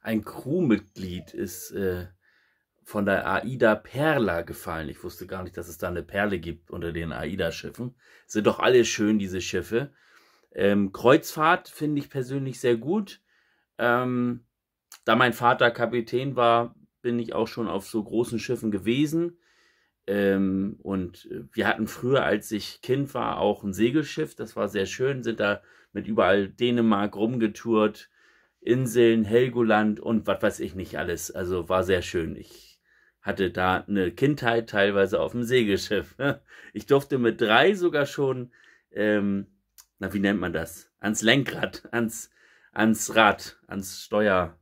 Ein Crewmitglied ist äh, von der Aida Perla gefallen. Ich wusste gar nicht, dass es da eine Perle gibt unter den Aida-Schiffen. Sind doch alle schön, diese Schiffe. Ähm, Kreuzfahrt finde ich persönlich sehr gut. Ähm, da mein Vater Kapitän war, bin ich auch schon auf so großen Schiffen gewesen. Ähm, und wir hatten früher, als ich Kind war, auch ein Segelschiff. Das war sehr schön. Sind da mit überall Dänemark rumgetourt, Inseln, Helgoland und was weiß ich nicht alles. Also war sehr schön. Ich hatte da eine Kindheit teilweise auf dem Segelschiff. Ich durfte mit drei sogar schon, ähm, na wie nennt man das? Ans Lenkrad, ans, ans Rad, ans Steuer,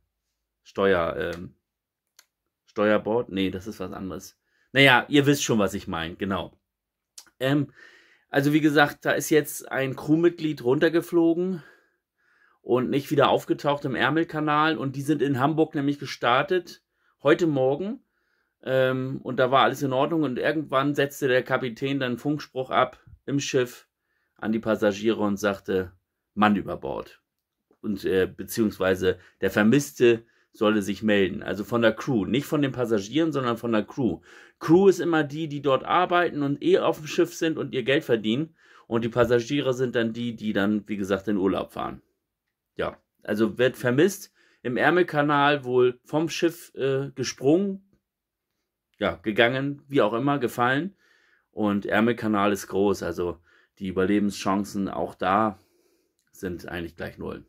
Steuer, ähm, Steuerbord? Nee, das ist was anderes. Naja, ihr wisst schon, was ich meine, genau. Ähm, also wie gesagt, da ist jetzt ein Crewmitglied runtergeflogen und nicht wieder aufgetaucht im Ärmelkanal. Und die sind in Hamburg nämlich gestartet, heute Morgen. Ähm, und da war alles in Ordnung. Und irgendwann setzte der Kapitän dann einen Funkspruch ab im Schiff an die Passagiere und sagte, Mann über Bord. Und äh, beziehungsweise der Vermisste solle sich melden. Also von der Crew. Nicht von den Passagieren, sondern von der Crew. Crew ist immer die, die dort arbeiten und eh auf dem Schiff sind und ihr Geld verdienen. Und die Passagiere sind dann die, die dann, wie gesagt, in Urlaub fahren ja, also wird vermisst, im Ärmelkanal wohl vom Schiff äh, gesprungen, ja, gegangen, wie auch immer, gefallen. Und Ärmelkanal ist groß, also die Überlebenschancen auch da sind eigentlich gleich null.